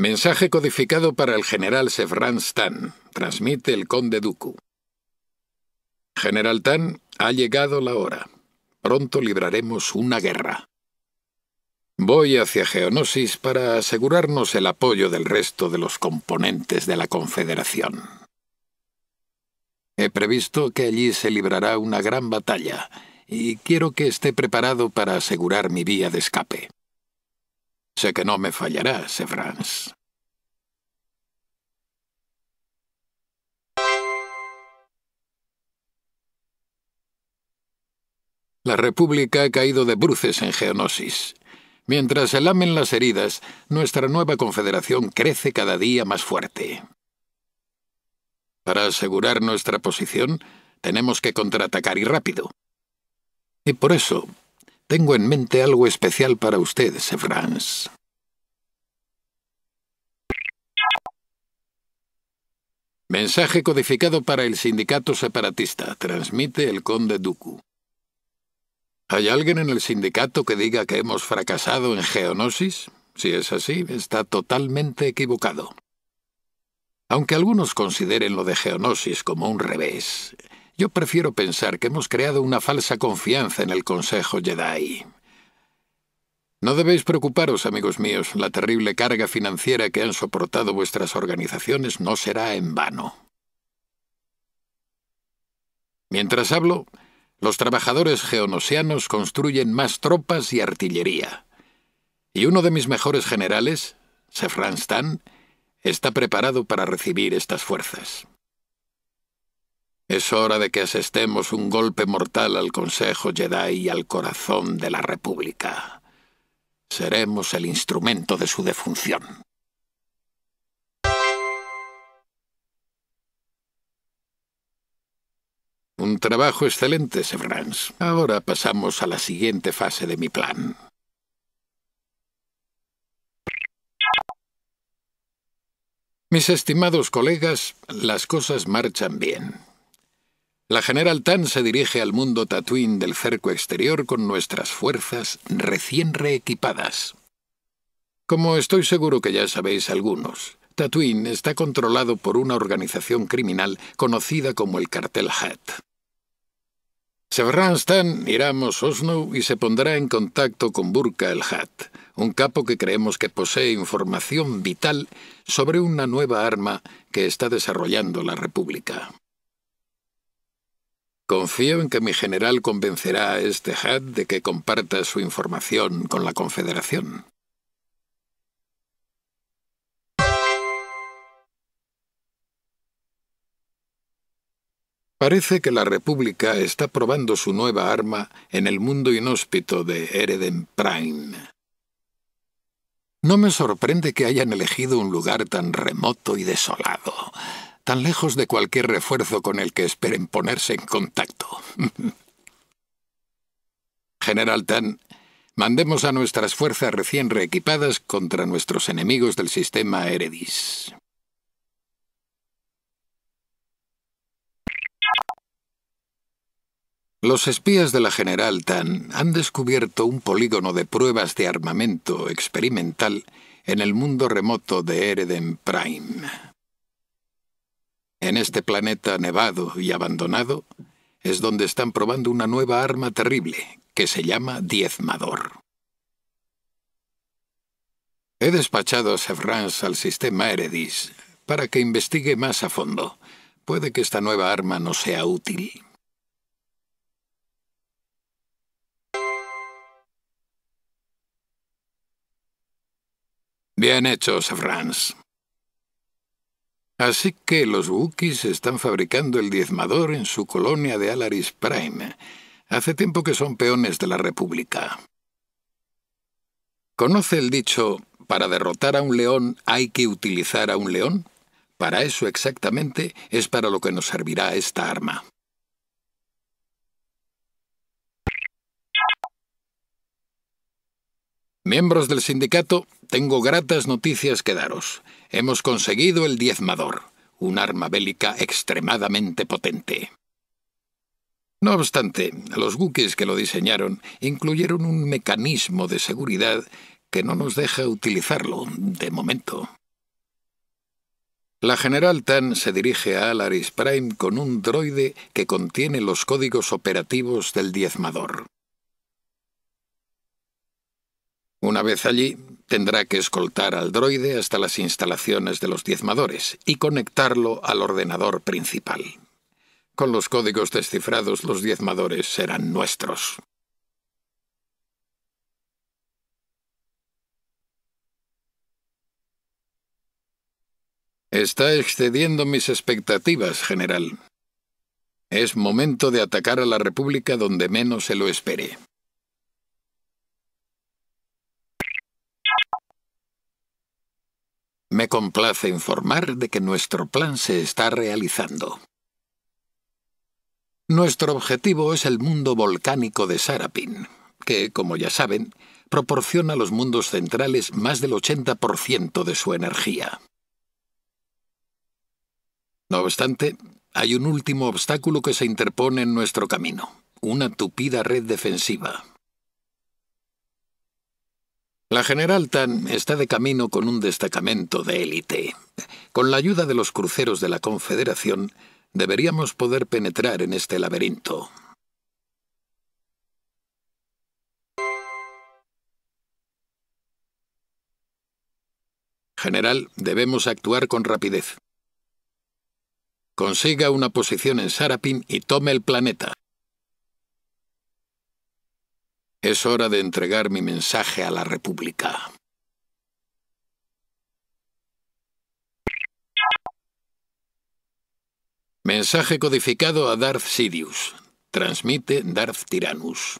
Mensaje codificado para el general Sefran Stan, transmite el conde Duku. General Tan, ha llegado la hora. Pronto libraremos una guerra. Voy hacia Geonosis para asegurarnos el apoyo del resto de los componentes de la Confederación. He previsto que allí se librará una gran batalla y quiero que esté preparado para asegurar mi vía de escape. Sé que no me fallará, Evrans. Eh, La República ha caído de bruces en Geonosis. Mientras se lamen las heridas, nuestra nueva confederación crece cada día más fuerte. Para asegurar nuestra posición, tenemos que contraatacar y rápido. Y por eso, tengo en mente algo especial para usted, Sefrans. Eh, Mensaje codificado para el sindicato separatista. Transmite el conde Duku. ¿Hay alguien en el sindicato que diga que hemos fracasado en geonosis? Si es así, está totalmente equivocado. Aunque algunos consideren lo de geonosis como un revés, yo prefiero pensar que hemos creado una falsa confianza en el Consejo Jedi. No debéis preocuparos, amigos míos, la terrible carga financiera que han soportado vuestras organizaciones no será en vano. Mientras hablo, los trabajadores geonosianos construyen más tropas y artillería. Y uno de mis mejores generales, Sefran Stan, está preparado para recibir estas fuerzas. Es hora de que asestemos un golpe mortal al Consejo Jedi y al corazón de la República. Seremos el instrumento de su defunción. Un trabajo excelente, Severance. Ahora pasamos a la siguiente fase de mi plan. Mis estimados colegas, las cosas marchan bien. La General Tan se dirige al mundo Tatooine del cerco exterior con nuestras fuerzas recién reequipadas. Como estoy seguro que ya sabéis algunos, Tatooine está controlado por una organización criminal conocida como el Cartel Hat. Severán Stan irá a Osnow y se pondrá en contacto con Burka el Hat, un capo que creemos que posee información vital sobre una nueva arma que está desarrollando la República. Confío en que mi general convencerá a este Had de que comparta su información con la Confederación. Parece que la República está probando su nueva arma en el mundo inhóspito de Ereden Prime. No me sorprende que hayan elegido un lugar tan remoto y desolado tan lejos de cualquier refuerzo con el que esperen ponerse en contacto. General Tan, mandemos a nuestras fuerzas recién reequipadas contra nuestros enemigos del sistema Eredis. Los espías de la General Tan han descubierto un polígono de pruebas de armamento experimental en el mundo remoto de Ereden Prime. En este planeta nevado y abandonado es donde están probando una nueva arma terrible, que se llama diezmador. He despachado a Sefrans al sistema Eredis para que investigue más a fondo. Puede que esta nueva arma no sea útil. Bien hecho, Sevrans. Así que los Wookiees están fabricando el diezmador en su colonia de Alaris Prime. Hace tiempo que son peones de la República. ¿Conoce el dicho, para derrotar a un león hay que utilizar a un león? Para eso exactamente es para lo que nos servirá esta arma. Miembros del sindicato, tengo gratas noticias que daros. Hemos conseguido el diezmador, un arma bélica extremadamente potente. No obstante, los buques que lo diseñaron incluyeron un mecanismo de seguridad que no nos deja utilizarlo, de momento. La general Tan se dirige a Alaris Prime con un droide que contiene los códigos operativos del diezmador. Una vez allí, tendrá que escoltar al droide hasta las instalaciones de los diezmadores y conectarlo al ordenador principal. Con los códigos descifrados los diezmadores serán nuestros. Está excediendo mis expectativas, general. Es momento de atacar a la República donde menos se lo espere. Me complace informar de que nuestro plan se está realizando. Nuestro objetivo es el mundo volcánico de Sarapin, que, como ya saben, proporciona a los mundos centrales más del 80% de su energía. No obstante, hay un último obstáculo que se interpone en nuestro camino, una tupida red defensiva. La general Tan está de camino con un destacamento de élite. Con la ayuda de los cruceros de la Confederación, deberíamos poder penetrar en este laberinto. General, debemos actuar con rapidez. Consiga una posición en Sarapin y tome el planeta. Es hora de entregar mi mensaje a la República. Mensaje codificado a Darth Sidious. Transmite Darth Tyrannus.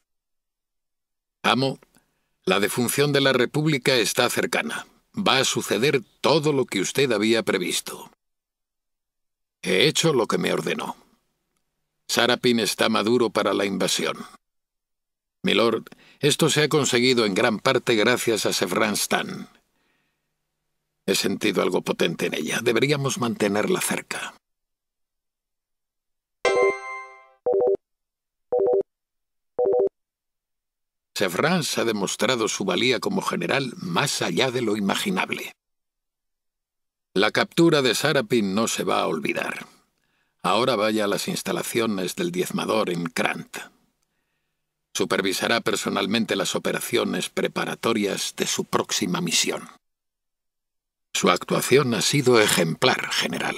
Amo, la defunción de la República está cercana. Va a suceder todo lo que usted había previsto. He hecho lo que me ordenó. Sarapin está maduro para la invasión. Milord, esto se ha conseguido en gran parte gracias a Sevran Stan. He sentido algo potente en ella. Deberíamos mantenerla cerca. Sevran ha demostrado su valía como general más allá de lo imaginable. La captura de Sarapin no se va a olvidar. Ahora vaya a las instalaciones del diezmador en Krant supervisará personalmente las operaciones preparatorias de su próxima misión. Su actuación ha sido ejemplar, general.